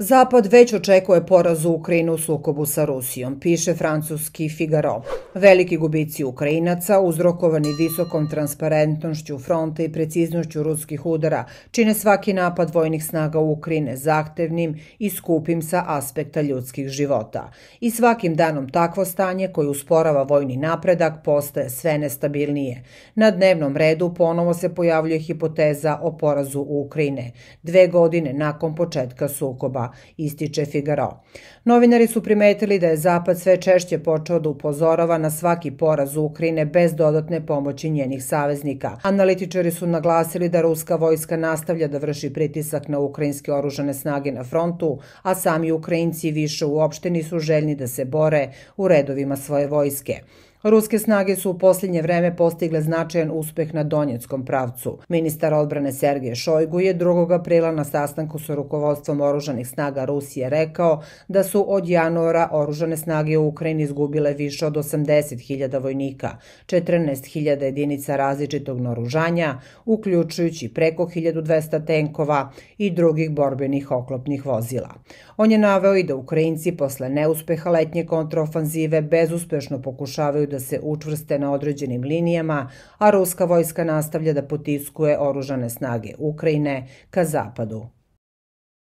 Zapad već očekuje poraz u Ukrajinu u sukobu sa Rusijom, piše francuski Figaro. Veliki gubici Ukrajinaca, uzrokovani visokom transparentnošću fronte i preciznošću ruskih udara, čine svaki napad vojnih snaga Ukrajine zahtevnim i skupim sa aspekta ljudskih života. I svakim danom takvo stanje koje usporava vojni napredak postaje sve nestabilnije. Na dnevnom redu ponovo se pojavljuje hipoteza o porazu Ukrajine, dve godine nakon početka sukoba ističe Figaro. Novinari su primetili da je Zapad sve češće počeo da upozorava na svaki poraz Ukrajine bez dodatne pomoći njenih saveznika. Analitičari su naglasili da ruska vojska nastavlja da vrši pritisak na ukrajinske oružane snage na frontu, a sami Ukrajinci više uopšte nisu željni da se bore u redovima svoje vojske. Ruske snage su u posljednje vreme postigle značajan uspeh na Donjeckom pravcu. Ministar odbrane Sergej Šojgu je 2. aprila na sastanku sa rukovodstvom oružanih snaga Rusije rekao da su od januara oružane snage u Ukrajini izgubile više od 80.000 vojnika, 14.000 jedinica različitog naružanja, uključujući preko 1200 tenkova i drugih borbenih oklopnih vozila. On je naveo i da Ukrajinci posle neuspeha letnje kontrofanzive bezuspešno pokušavaju da da se učvrste na određenim linijama, a ruska vojska nastavlja da potiskuje oružane snage Ukrajine ka zapadu.